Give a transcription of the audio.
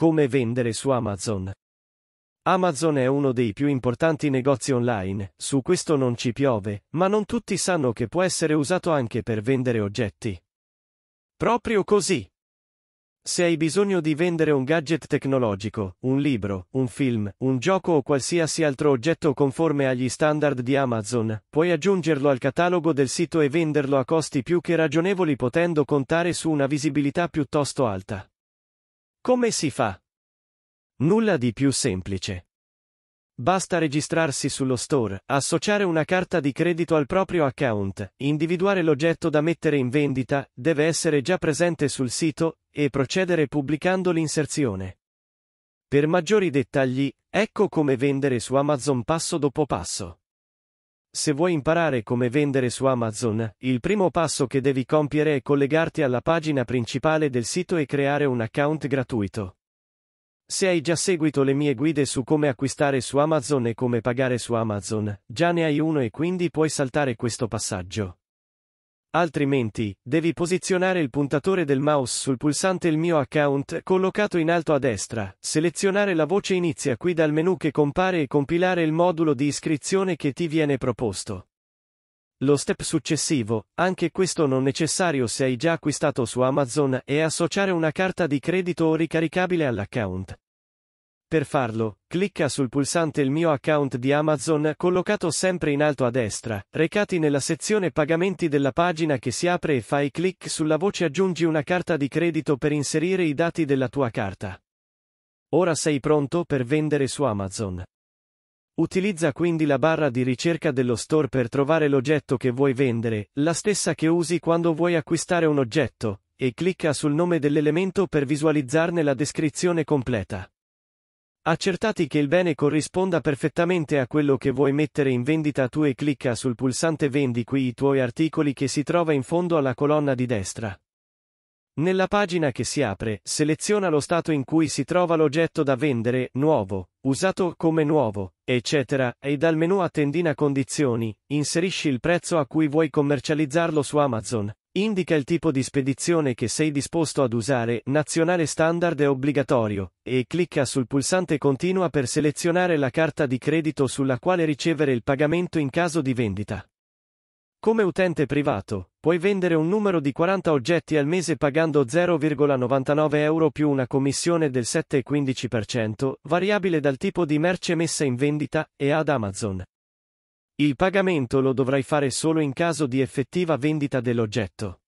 Come vendere su Amazon. Amazon è uno dei più importanti negozi online, su questo non ci piove, ma non tutti sanno che può essere usato anche per vendere oggetti. Proprio così. Se hai bisogno di vendere un gadget tecnologico, un libro, un film, un gioco o qualsiasi altro oggetto conforme agli standard di Amazon, puoi aggiungerlo al catalogo del sito e venderlo a costi più che ragionevoli potendo contare su una visibilità piuttosto alta. Come si fa? Nulla di più semplice. Basta registrarsi sullo store, associare una carta di credito al proprio account, individuare l'oggetto da mettere in vendita, deve essere già presente sul sito, e procedere pubblicando l'inserzione. Per maggiori dettagli, ecco come vendere su Amazon passo dopo passo. Se vuoi imparare come vendere su Amazon, il primo passo che devi compiere è collegarti alla pagina principale del sito e creare un account gratuito. Se hai già seguito le mie guide su come acquistare su Amazon e come pagare su Amazon, già ne hai uno e quindi puoi saltare questo passaggio. Altrimenti, devi posizionare il puntatore del mouse sul pulsante Il mio account collocato in alto a destra, selezionare la voce Inizia qui dal menu che compare e compilare il modulo di iscrizione che ti viene proposto. Lo step successivo, anche questo non necessario se hai già acquistato su Amazon, è associare una carta di credito o ricaricabile all'account. Per farlo, clicca sul pulsante Il mio account di Amazon collocato sempre in alto a destra, recati nella sezione Pagamenti della pagina che si apre e fai clic sulla voce Aggiungi una carta di credito per inserire i dati della tua carta. Ora sei pronto per vendere su Amazon. Utilizza quindi la barra di ricerca dello store per trovare l'oggetto che vuoi vendere, la stessa che usi quando vuoi acquistare un oggetto, e clicca sul nome dell'elemento per visualizzarne la descrizione completa. Accertati che il bene corrisponda perfettamente a quello che vuoi mettere in vendita tu e clicca sul pulsante Vendi qui i tuoi articoli che si trova in fondo alla colonna di destra. Nella pagina che si apre, seleziona lo stato in cui si trova l'oggetto da vendere, nuovo, usato come nuovo, eccetera, e dal menu a tendina condizioni, inserisci il prezzo a cui vuoi commercializzarlo su Amazon, Indica il tipo di spedizione che sei disposto ad usare, nazionale standard è obbligatorio, e clicca sul pulsante continua per selezionare la carta di credito sulla quale ricevere il pagamento in caso di vendita. Come utente privato, puoi vendere un numero di 40 oggetti al mese pagando 0,99 euro più una commissione del 7,15%, variabile dal tipo di merce messa in vendita, e ad Amazon. Il pagamento lo dovrai fare solo in caso di effettiva vendita dell'oggetto.